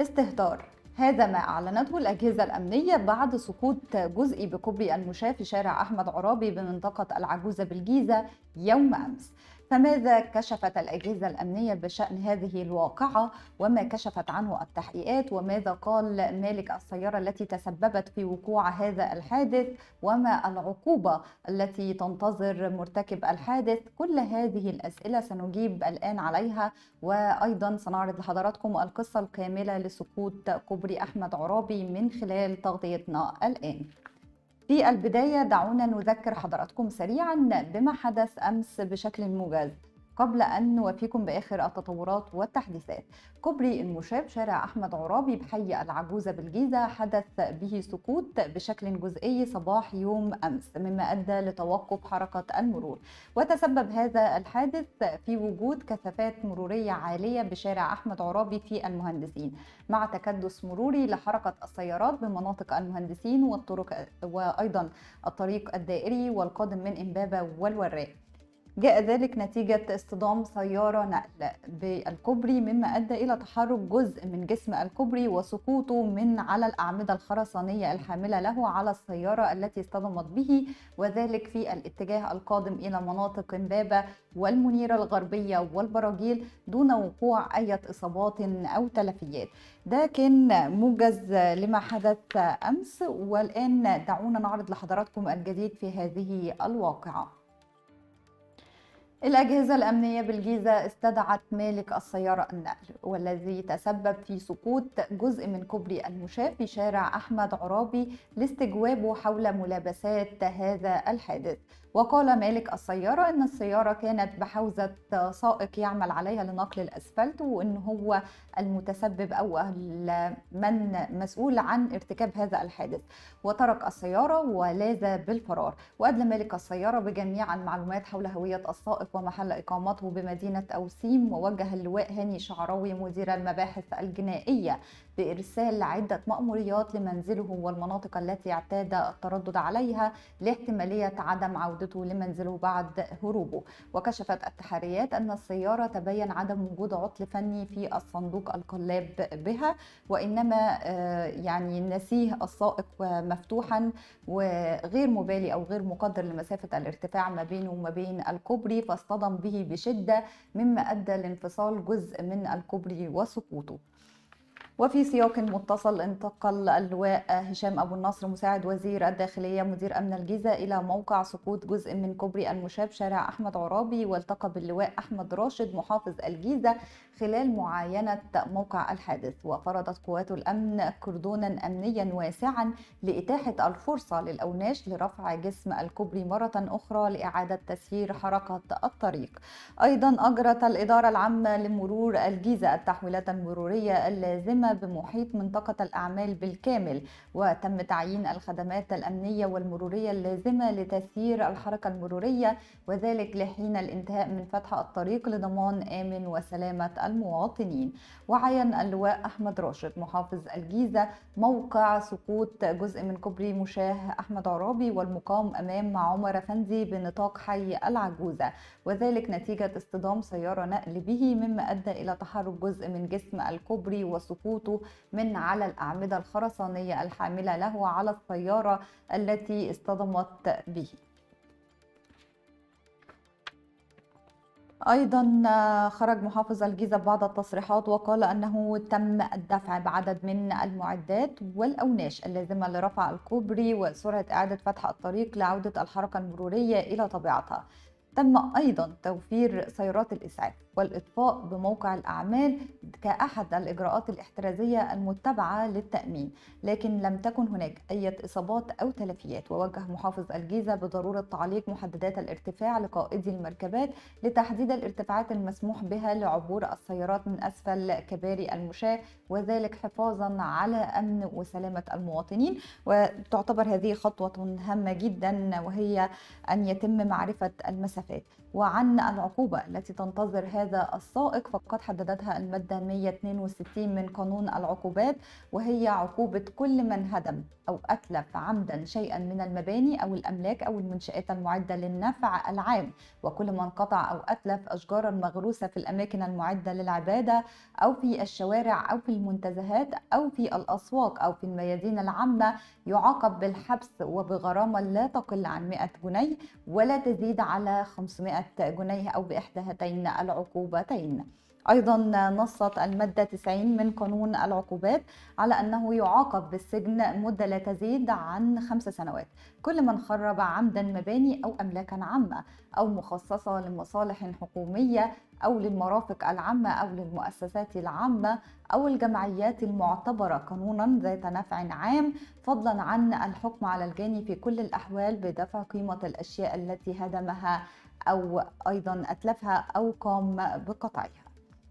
استهتار هذا ما أعلنته الأجهزة الأمنية بعد سقوط جزئي بكوبري المشاة في شارع أحمد عرابي بمنطقة العجوزة بالجيزة يوم أمس فماذا كشفت الأجهزة الأمنية بشأن هذه الواقعة وما كشفت عنه التحقيقات وماذا قال مالك السيارة التي تسببت في وقوع هذا الحادث وما العقوبة التي تنتظر مرتكب الحادث كل هذه الأسئلة سنجيب الآن عليها وأيضا سنعرض لحضراتكم القصة الكاملة لسقوط كوبري أحمد عرابي من خلال تغطيتنا الآن في البداية دعونا نذكر حضراتكم سريعا بما حدث أمس بشكل موجز قبل أن نوفيكم بآخر التطورات والتحديثات كوبري المشاب شارع أحمد عرابي بحي العجوزة بالجيزة حدث به سقوط بشكل جزئي صباح يوم أمس مما أدى لتوقف حركة المرور وتسبب هذا الحادث في وجود كثافات مرورية عالية بشارع أحمد عرابي في المهندسين مع تكدس مروري لحركة السيارات بمناطق المهندسين والطرق وأيضا الطريق الدائري والقادم من إمبابة والوراق جاء ذلك نتيجة اصطدام سيارة نقل بالكوبري مما أدى إلى تحرك جزء من جسم الكوبري وسقوطه من على الأعمدة الخرسانية الحاملة له على السيارة التي اصطدمت به وذلك في الاتجاه القادم إلى مناطق إمبابة والمنيرة الغربية والبراجيل دون وقوع أي إصابات أو تلفيات ده كان موجز لما حدث أمس والآن دعونا نعرض لحضراتكم الجديد في هذه الواقعة الأجهزة الأمنية بالجيزة استدعت مالك السيارة النقل والذي تسبب في سقوط جزء من كوبري المشاة في شارع أحمد عرابي لاستجوابه حول ملابسات هذا الحادث وقال مالك السيارة أن السيارة كانت بحوزة سائق يعمل عليها لنقل الأسفلت وأن هو المتسبب أو من مسؤول عن ارتكاب هذا الحادث وترك السيارة ولاذ بالفرار وأدلى مالك السيارة بجميع المعلومات حول هوية السائق ومحل إقامته بمدينة أوسيم ووجه اللواء هاني شعراوي مدير المباحث الجنائية بإرسال عدة مأموريات لمنزله والمناطق التي اعتاد التردد عليها لاحتمالية عدم عودة عودته لمنزله بعد هروبه وكشفت التحريات أن السيارة تبين عدم وجود عطل فني في الصندوق القلاب بها وإنما آه، يعني نسيه السائق مفتوحا وغير مبالي أو غير مقدر لمسافة الارتفاع ما بينه وما بين الكوبري فاصطدم به بشدة مما أدى لانفصال جزء من الكوبري وسقوطه وفي سياق متصل انتقل اللواء هشام أبو النصر مساعد وزير الداخلية مدير أمن الجيزة إلى موقع سقوط جزء من كوبري المشاب شارع أحمد عرابي والتقى باللواء أحمد راشد محافظ الجيزة خلال معاينة موقع الحادث وفرضت قوات الأمن كردونا أمنيا واسعا لإتاحة الفرصة للأوناش لرفع جسم الكوبري مرة أخرى لإعادة تسيير حركة الطريق أيضا أجرت الإدارة العامة لمرور الجيزة التحويلات المرورية اللازمة بمحيط منطقة الأعمال بالكامل وتم تعيين الخدمات الأمنية والمرورية اللازمة لتسيير الحركة المرورية وذلك لحين الانتهاء من فتح الطريق لضمان آمن وسلامة المواطنين وعين اللواء أحمد راشد محافظ الجيزة موقع سقوط جزء من كوبري مشاه أحمد عرابي والمقام أمام عمر فندي بنطاق حي العجوزة وذلك نتيجة اصطدام سيارة نقل به مما أدى إلى تحرك جزء من جسم الكوبري وسقوط هبوطه من على الأعمدة الخرسانية الحاملة له على السيارة التي اصطدمت به ايضا آه، خرج محافظ الجيزه بعض التصريحات وقال انه تم الدفع بعدد من المعدات والاوناش اللازمه لرفع الكوبري وسرعه اعاده فتح الطريق لعوده الحركه المروريه الى طبيعتها تم ايضا توفير سيارات الاسعاف والإطفاء بموقع الأعمال كأحد الإجراءات الاحترازية المتبعة للتأمين لكن لم تكن هناك أي إصابات أو تلفيات ووجه محافظ الجيزة بضرورة تعليق محددات الارتفاع لقائدي المركبات لتحديد الارتفاعات المسموح بها لعبور السيارات من أسفل كباري المشاة وذلك حفاظا على أمن وسلامة المواطنين وتعتبر هذه خطوة هامة جدا وهي أن يتم معرفة المسافات وعن العقوبة التي تنتظر هذا هذا السائق فقد حددتها المادة 162 من قانون العقوبات وهي عقوبة كل من هدم أو أتلف عمدا شيئا من المباني أو الأملاك أو المنشآت المعدة للنفع العام وكل من قطع أو أتلف أشجارا مغروسة في الأماكن المعدة للعبادة أو في الشوارع أو في المنتزهات أو في الأسواق أو في الميادين العامة يعاقب بالحبس وبغرامة لا تقل عن 100 جنيه ولا تزيد على 500 جنيه أو بإحدى هاتين العقوبات العقوبتين أيضا نصت المادة 90 من قانون العقوبات على أنه يعاقب بالسجن مدة لا تزيد عن خمس سنوات كل من خرب عمدا مباني أو أملاكا عامة أو مخصصة لمصالح حكومية أو للمرافق العامة أو للمؤسسات العامة أو الجمعيات المعتبرة قانونا ذات نفع عام فضلا عن الحكم على الجاني في كل الأحوال بدفع قيمة الأشياء التي هدمها أو أيضا أتلفها أو قام بقطعها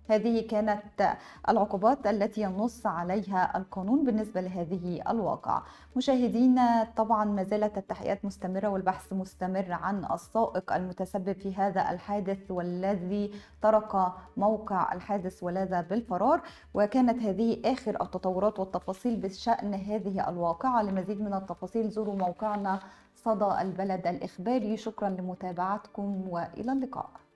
هذه كانت العقوبات التي ينص عليها القانون بالنسبة لهذه الواقع مشاهدينا طبعا ما زالت التحقيقات مستمرة والبحث مستمر عن السائق المتسبب في هذا الحادث والذي ترك موقع الحادث ولذا بالفرار وكانت هذه آخر التطورات والتفاصيل بشأن هذه الواقعة لمزيد من التفاصيل زوروا موقعنا صدى البلد الإخباري شكرا لمتابعتكم وإلى اللقاء